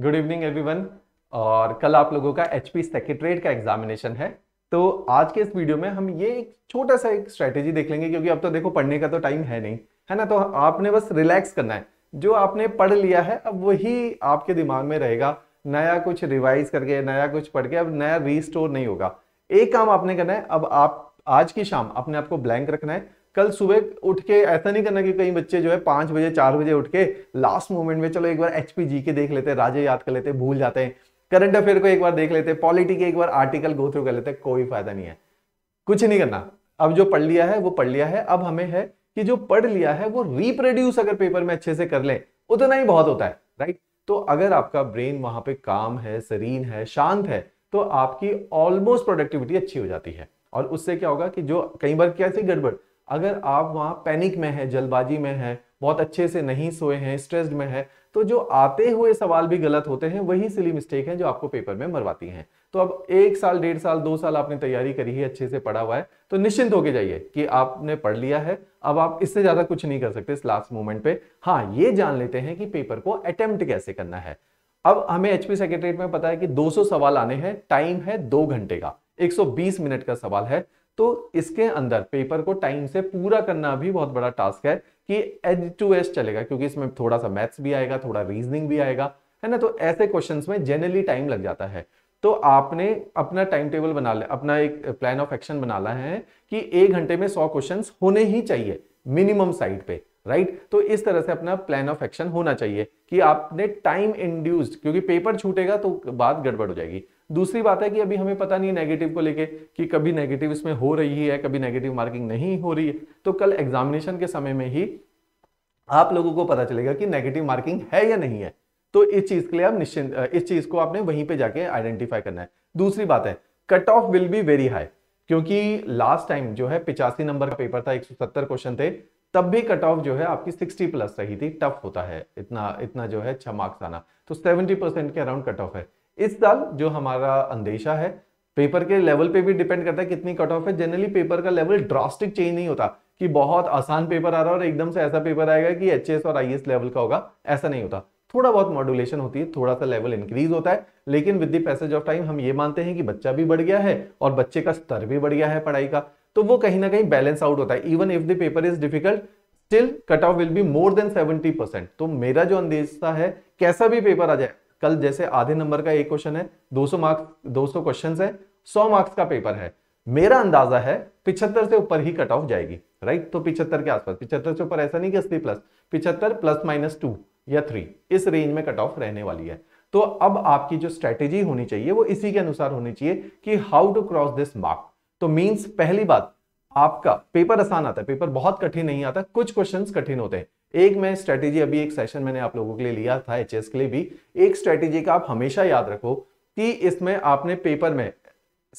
good evening everyone और कल आप लोगों का एच पी सेक्रेटरेट का एग्जामिनेशन है तो आज के इस वीडियो में हम ये एक छोटा सा एक स्ट्रेटेजी देख लेंगे क्योंकि अब तो देखो पढ़ने का तो टाइम है नहीं है ना तो आपने बस रिलैक्स करना है जो आपने पढ़ लिया है अब वही आपके दिमाग में रहेगा नया कुछ रिवाइज करके नया कुछ पढ़ के अब नया रीस्टोर नहीं होगा एक काम आपने करना है अब आप आज की शाम अपने आपको ब्लैंक रखना है कल सुबह उठ के ऐसा नहीं करना कि कई बच्चे जो है पांच बजे चार बजे उठ के लास्ट मोमेंट में चलो एक बार एचपी जी के देख लेते हैं राजे याद कर लेते हैं भूल जाते हैं करंट अफेयर को एक बार देख लेते हैं पॉलिटी के एक बार आर्टिकल गो थ्रू कर लेते हैं कोई फायदा नहीं है कुछ नहीं करना अब जो पढ़ लिया है वो पढ़ लिया है अब हमें है कि जो पढ़ लिया है वो रिप्रोड्यूस अगर पेपर में अच्छे से कर ले उतना ही बहुत होता है राइट तो अगर आपका ब्रेन वहां पे काम है सरीन है शांत है तो आपकी ऑलमोस्ट प्रोडक्टिविटी अच्छी हो जाती है और उससे क्या होगा कि जो कई बार कैसी गड़बड़ अगर आप वहाँ पैनिक में है जल्दबाजी में है बहुत अच्छे से नहीं सोए हैं स्ट्रेस्ड में है तो जो आते हुए सवाल भी गलत होते हैं वही सिली मिस्टेक है जो आपको पेपर में मरवाती हैं तो अब एक साल डेढ़ साल दो साल आपने तैयारी करी है अच्छे से पढ़ा हुआ है तो निश्चिंत होके जाइए कि आपने पढ़ लिया है अब आप इससे ज्यादा कुछ नहीं कर सकते इस लास्ट मोमेंट पे हाँ ये जान लेते हैं कि पेपर को अटेम्प्ट कैसे करना है अब हमें एचपी सेक्रेटरीट में पता है कि 200 सवाल आने हैं टाइम है दो घंटे का 120 मिनट का सवाल है तो इसके अंदर पेपर को टाइम से पूरा करना भी बहुत बड़ा टास्क है कि एज टू एज चलेगा क्योंकि इसमें थोड़ा सा मैथ्स भी आएगा थोड़ा रीजनिंग भी आएगा है ना तो ऐसे क्वेश्चन में जनरली टाइम लग जाता है तो आपने अपना टाइम टेबल बना लिया अपना एक प्लान ऑफ एक्शन बना ला है कि एक घंटे में सौ क्वेश्चन होने ही चाहिए मिनिमम साइड पे राइट तो इस तरह से अपना प्लान ऑफ एक्शन होना चाहिए कि आपने टाइम इंड्यूस्ड क्योंकि पेपर छूटेगा तो बात गड़बड़ हो जाएगी दूसरी बात है कि अभी हमें पता नहीं नेगेटिव को लेके कि कभी नेगेटिव इसमें हो रही है कभी नेगेटिव मार्किंग नहीं हो रही है तो कल एग्जामिनेशन के समय में ही आप लोगों को पता चलेगा कि नेगेटिव मार्किंग है या नहीं है तो इस चीज के लिए आप निश्चिंत इस चीज को आपने वहीं पे जाके आइडेंटिफाई करना है दूसरी बात है cut off will be very high क्योंकि लास्ट टाइम जो है पिचासी नंबर का पेपर था 170 क्वेश्चन थे तब भी कट ऑफ जो है आपकी 60 प्लस रही थी टफ होता है इतना इतना जो है छह मार्क्स आना तो 70 परसेंट के अराउंड कट ऑफ है इस साल जो हमारा अंदेशा है पेपर के लेवल पे भी डिपेंड करता है कितनी कट ऑफ है जनरली पेपर का लेवल ड्रास्टिक चेंज नहीं होता कि बहुत आसान पेपर आ रहा है और एकदम से ऐसा पेपर आएगा कि एच और आई लेवल का होगा ऐसा नहीं होता थोड़ा बहुत मॉड्यूलेशन होती है थोड़ा सा लेवल इंक्रीज होता है लेकिन with the passage of time हम ये मानते हैं कि बच्चा भी बढ़ गया है और बच्चे का स्तर भी बढ़ गया है पढ़ाई का तो वो कहीं ना कहीं बैलेंस आउट होता है even if the paper is difficult still cut off will be more than seventy percent तो मेरा जो अंदेशा है कैसा भी पेपर आ जाए कल जैसे आधे नंबर का एक क्वेश्चन है 200 मार्क्स 200 क्वेश्चन है सौ मार्क्स का पेपर है मेरा अंदाजा है पिछहत्तर से ऊपर ही कट ऑफ जाएगी राइट तो पिछहत्तर के आसपास पिछहत्तर से ऊपर ऐसा नहीं कि अस्सी प्लस पिछहत्तर प्लस माइनस टू या थ्री इस रेंज में कट ऑफ रहने वाली है तो अब आपकी जो स्ट्रेटेजी होनी चाहिए वो इसी के अनुसार होनी चाहिए कि how to cross this mark तो मीन्स पहली बात आपका पेपर आसान आता है पेपर बहुत कठिन नहीं आता कुछ क्वेश्चंस कठिन होते हैं एक मैं स्ट्रैटेजी अभी एक सेशन मैंने आप लोगों के लिए लिया था एच के लिए भी एक स्ट्रैटेजी का आप हमेशा याद रखो कि इसमें आपने पेपर में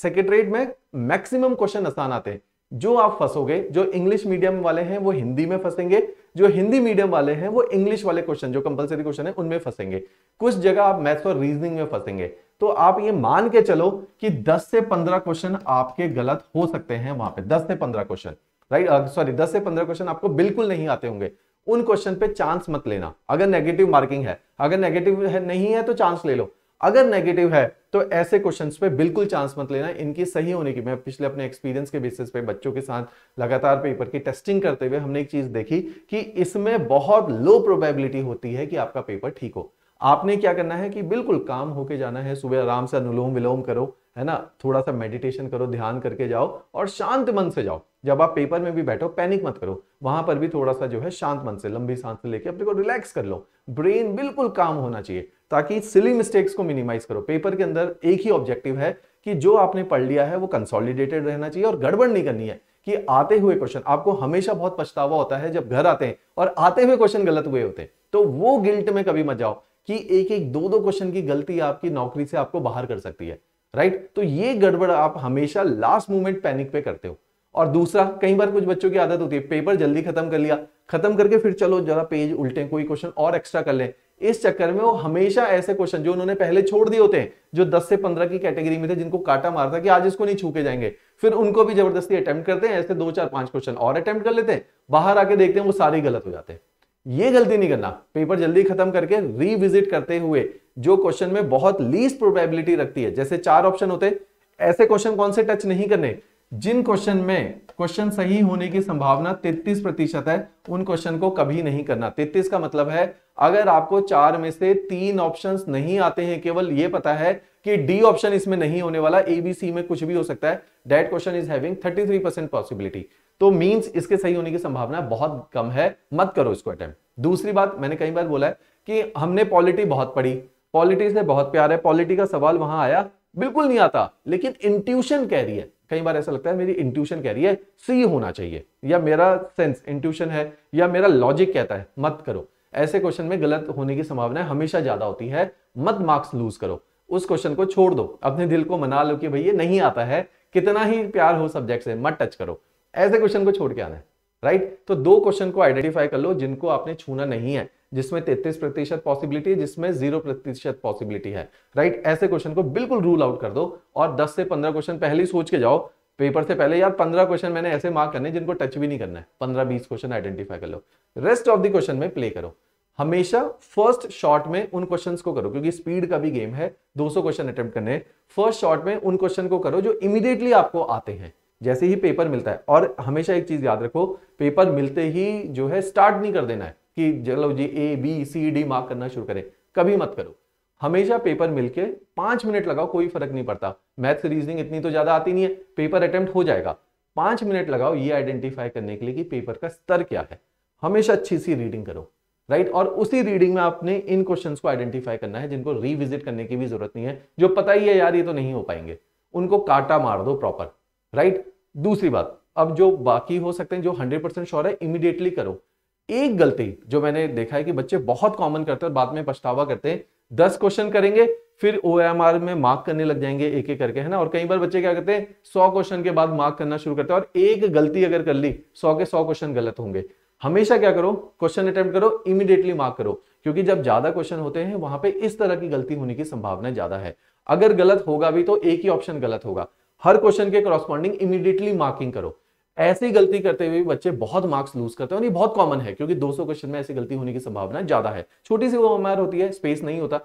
सेक्रेटरीट में मैक्सिमम क्वेश्चन आसान आते हैं जो आप फंसोगे जो इंग्लिश मीडियम वाले हैं वो हिंदी में फंसेंगे जो हिंदी मीडियम वाले हैं वो इंग्लिश वाले क्वेश्चन जो कंपलसरी क्वेश्चन है उनमें फंसेंगे कुछ जगह आप मैथ्स और रीजनिंग में फंसेंगे तो आप ये मान के चलो कि 10 से 15 क्वेश्चन आपके गलत हो सकते हैं वहां पे 10 से 15 क्वेश्चन राइट सॉरी 10 से 15 क्वेश्चन आपको बिल्कुल नहीं आते होंगे उन क्वेश्चन पे चांस मत लेना अगर नेगेटिव मार्किंग है अगर नेगेटिव है नहीं है तो चांस ले लो अगर नेगेटिव है तो ऐसे क्वेश्चन पे बिल्कुल चांस मत लेना इनकी सही होने की मैं पिछले अपने एक्सपीरियंस के बेसिस पे बच्चों के साथ लगातार पेपर की टेस्टिंग करते हुए हमने एक चीज देखी कि इसमें बहुत लो प्रोबेबिलिटी होती है कि आपका पेपर ठीक हो आपने क्या करना है कि बिल्कुल काम होके जाना है सुबह आराम से अनुलोम विलोम करो है ना थोड़ा सा मेडिटेशन करो ध्यान करके जाओ और शांत मन से जाओ जब आप पेपर में भी बैठो पैनिक मत करो वहां पर भी थोड़ा सा जो है शांत मन से लंबी सांस लेके अपने को रिलैक्स कर लो ब्रेन बिल्कुल काम होना चाहिए ताकि सिली मिस्टेक्स को मिनिमाइज करो पेपर के अंदर एक ही ऑब्जेक्टिव है कि जो आपने पढ़ लिया है वो कंसोलिडेटेड रहना चाहिए और गड़बड़ नहीं करनी है कि आते हुए क्वेश्चन आपको हमेशा बहुत पछतावा होता है जब घर आते हैं और आते हुए क्वेश्चन गलत हुए होते हैं तो वो गिल्ट में कभी मत जाओ कि एक एक दो दो क्वेश्चन की गलती आपकी नौकरी से आपको बाहर कर सकती है राइट तो ये गड़बड़ आप हमेशा लास्ट मोमेंट पैनिक पे करते हो और दूसरा कई बार कुछ बच्चों की आदत होती है पेपर जल्दी खत्म कर लिया खत्म करके फिर चलो जरा पेज उल्टे कोई क्वेश्चन और एक्स्ट्रा कर लें इस चक्कर में वो हमेशा ऐसे क्वेश्चन जो उन्होंने पहले छोड़ दिए होते हैं जो 10 से 15 की कैटेगरी में थे जिनको काटा मारता कि आज इसको नहीं छूके जाएंगे फिर उनको भी जबरदस्ती अटेम्प्ट करते हैं ऐसे दो चार पांच क्वेश्चन और अटेम्प्ट कर लेते हैं बाहर आके देखते हैं वो सारे गलत हो जाते हैं ये गलती नहीं करना पेपर जल्दी खत्म करके रिविजिट करते हुए जो क्वेश्चन में बहुत लीस्ट प्रोबेबिलिटी रखती है जैसे चार ऑप्शन होते ऐसे क्वेश्चन कौन से टच नहीं करने जिन क्वेश्चन में क्वेश्चन सही होने की संभावना 33 प्रतिशत है उन क्वेश्चन को कभी नहीं करना 33 का मतलब है अगर आपको चार में से तीन ऑप्शंस नहीं आते हैं केवल ये पता है कि डी ऑप्शन इसमें नहीं होने वाला ए बी सी में कुछ भी हो सकता है that question is having 33 percent possibility तो मींस इसके सही होने की संभावना बहुत कम है मत करो इसको अटेम्प्ट दूसरी बात मैंने कई बार बोला है कि हमने पॉलिटी बहुत पढ़ी पॉलिटी से बहुत प्यार है पॉलिटी का सवाल वहां आया बिल्कुल नहीं आता लेकिन इंट्यूशन कह रही है कई बार ऐसा लगता है मेरी इंट्यूशन कह रही है सी होना चाहिए या मेरा सेंस इंट्यूशन है या मेरा लॉजिक कहता है मत करो ऐसे क्वेश्चन में गलत होने की संभावना हमेशा ज्यादा होती है मत मार्क्स लूज करो उस क्वेश्चन को छोड़ दो अपने दिल को मना लो कि भाई ये नहीं आता है कितना ही प्यार हो सब्जेक्ट से मत टच करो ऐसे क्वेश्चन को छोड़ के आना है राइट तो दो क्वेश्चन को आइडेंटिफाई कर लो जिनको आपने छूना नहीं है जिसमें 33 प्रतिशत पॉसिबिलिटी है जिसमें जीरो प्रतिशत पॉसिबिलिटी है राइट ऐसे क्वेश्चन को बिल्कुल रूल आउट कर दो और 10 से 15 क्वेश्चन पहले ही सोच के जाओ पेपर से पहले यार 15 क्वेश्चन मैंने ऐसे मार्क करने जिनको टच भी नहीं करना है 15-20 क्वेश्चन आइडेंटिफाई कर लो रेस्ट ऑफ द क्वेश्चन में प्ले करो हमेशा फर्स्ट शॉट में उन क्वेश्चंस को करो क्योंकि स्पीड का भी गेम है 200 क्वेश्चन अटेम्प्ट करने फर्स्ट शॉट में उन क्वेश्चन को करो जो इमीडिएटली आपको आते हैं जैसे ही पेपर मिलता है और हमेशा एक चीज याद रखो पेपर मिलते ही जो है स्टार्ट नहीं कर देना है कि चलो जी A B C D mark करना शुरू करें कभी मत करो हमेशा पेपर मिलके पांच मिनट लगाओ कोई फर्क नहीं पड़ता मैथ्स रीजनिंग इतनी तो ज्यादा आती नहीं है पेपर अटेम्प्ट हो जाएगा पांच मिनट लगाओ ये आइडेंटिफाई करने के लिए कि पेपर का स्तर क्या है हमेशा अच्छी सी रीडिंग करो राइट और उसी रीडिंग में आपने इन क्वेश्चंस को आइडेंटिफाई करना है जिनको रिविजिट करने की भी जरूरत नहीं है जो पता ही है यार ये तो नहीं हो पाएंगे उनको काटा मार दो प्रॉपर राइट दूसरी बात अब जो बाकी हो सकते हैं जो 100 परसेंट श्योर है इमीडिएटली करो एक गलती जो मैंने देखा है कि बच्चे बहुत कॉमन करते हैं और बाद में पछतावा करते हैं दस क्वेश्चन करेंगे फिर ओ में मार्क करने लग जाएंगे एक एक करके है ना और कई बार बच्चे क्या करते हैं सौ क्वेश्चन के बाद मार्क करना शुरू करते हैं और एक गलती अगर कर ली सौ के सौ क्वेश्चन गलत होंगे हमेशा क्या करो क्वेश्चन अटेम्प्ट करो इमीडिएटली मार्क करो क्योंकि जब ज्यादा क्वेश्चन होते हैं वहां पे इस तरह की गलती होने की संभावना ज्यादा है अगर गलत होगा भी तो एक ही ऑप्शन गलत होगा हर क्वेश्चन के कॉरस्पॉन्डिंग इमीडिएटली मार्किंग करो ऐसी गलती करते हुए बच्चे बहुत मार्क्स लूज करते हैं और ये बहुत कॉमन है क्योंकि 200 क्वेश्चन में ऐसी गलती होने की संभावना ज्यादा है छोटी सी वो हमार होती है स्पेस नहीं होता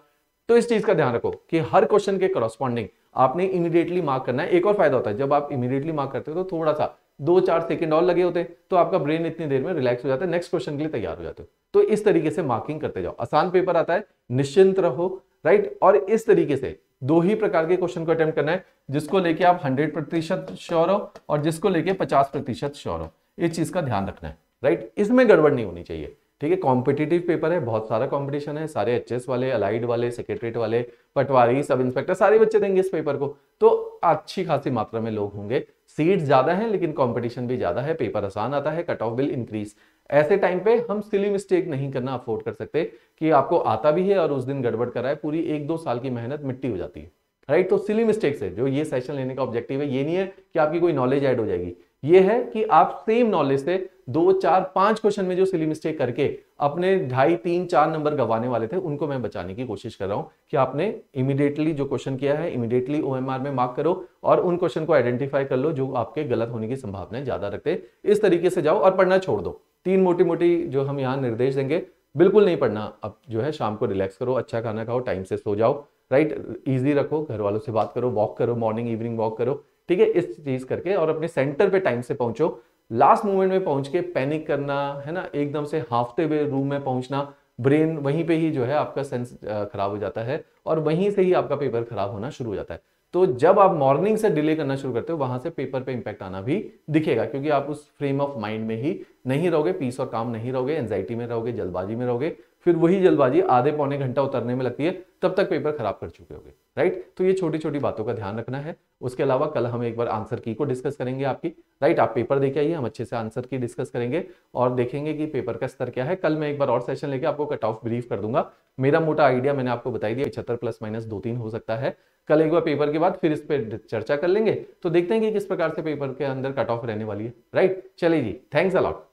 तो इस चीज का ध्यान रखो कि हर क्वेश्चन के करस्पॉन्डिंग आपने इमीडिएटली मार्क करना है एक और फायदा होता है जब आप इमीडिएटली मार्क करते हो तो थोड़ा सा दो चार सेकंड और लगे होते तो आपका ब्रेन इतनी देर में रिलैक्स हो जाता है नेक्स्ट क्वेश्चन के लिए तैयार हो जाते हो तो इस तरीके से मार्किंग करते जाओ आसान पेपर आता है निश्चिंत रहो राइट और इस तरीके से दो ही प्रकार के क्वेश्चन को अटेम्प्ट करना है जिसको लेके आप हंड्रेड प्रतिशत श्योर हो और जिसको लेके पचास प्रतिशत श्योर हो इस चीज का ध्यान रखना है राइट इसमें गड़बड़ नहीं होनी चाहिए ठीक है कॉम्पिटिटिव पेपर है बहुत सारा कॉम्पिटिशन है सारे एच वाले अलाइड वाले सेक्रेटरीट वाले पटवारी सब इंस्पेक्टर सारे बच्चे देंगे इस पेपर को तो अच्छी खासी मात्रा में लोग होंगे सीट ज्यादा है लेकिन कॉम्पिटिशन भी ज्यादा है पेपर आसान आता है कट ऑफ विल इंक्रीज ऐसे टाइम पे हम सिली मिस्टेक नहीं करना अफोर्ड कर सकते कि आपको आता भी है और उस दिन गड़बड़ कर रहा है पूरी एक दो साल की मेहनत मिट्टी हो जाती है राइट तो सिली मिस्टेक से जो ये सेशन लेने का ऑब्जेक्टिव है ये नहीं है कि आपकी कोई नॉलेज ऐड हो जाएगी ये है कि आप सेम नॉलेज से दो चार पांच क्वेश्चन में जो सिली मिस्टेक करके अपने ढाई तीन चार नंबर गंवाने वाले थे उनको मैं बचाने की कोशिश कर रहा हूं कि आपने इमीडिएटली जो क्वेश्चन किया है इमीडिएटली ओ में मार्क करो और उन क्वेश्चन को आइडेंटिफाई कर लो जो आपके गलत होने की संभावनाएं ज्यादा रखते इस तरीके से जाओ और पढ़ना छोड़ दो तीन मोटी मोटी जो हम यहाँ निर्देश देंगे बिल्कुल नहीं पढ़ना अब जो है शाम को रिलैक्स करो अच्छा खाना खाओ टाइम से सो जाओ राइट इजी रखो घर वालों से बात करो वॉक करो मॉर्निंग इवनिंग वॉक करो ठीक है इस चीज करके और अपने सेंटर पे टाइम से पहुंचो लास्ट मोमेंट में पहुंच के पैनिक करना है ना एकदम से हाफते हुए रूम में पहुंचना ब्रेन वहीं पे ही जो है आपका सेंस खराब हो जाता है और वहीं से ही आपका पेपर खराब होना शुरू हो जाता है तो जब आप मॉर्निंग से डिले करना शुरू करते हो वहां से पेपर पे इंपैक्ट आना भी दिखेगा क्योंकि आप उस फ्रेम ऑफ माइंड में ही नहीं रहोगे पीस और काम नहीं रहोगे एनजाइटी में रहोगे जल्दबाजी में रहोगे फिर वही जल्दबाजी आधे पौने घंटा उतरने में लगती है तब तक पेपर खराब कर चुके होगे राइट तो ये छोटी छोटी बातों का ध्यान रखना है उसके अलावा कल हम एक बार आंसर की को डिस्कस करेंगे आपकी राइट आप पेपर देके आइए हम अच्छे से आंसर की डिस्कस करेंगे और देखेंगे कि पेपर का स्तर क्या है कल मैं एक बार और सेशन लेके आपको कट ऑफ ब्रीफ कर दूंगा मेरा मोटा आइडिया मैंने आपको बताई दिया पचहत्तर प्लस माइनस दो तीन हो सकता है कल एक बार पेपर के बाद फिर इस पर चर्चा कर लेंगे तो देखते हैं कि किस प्रकार से पेपर के अंदर कट ऑफ रहने वाली है राइट चलिए जी थैंक्स अलॉट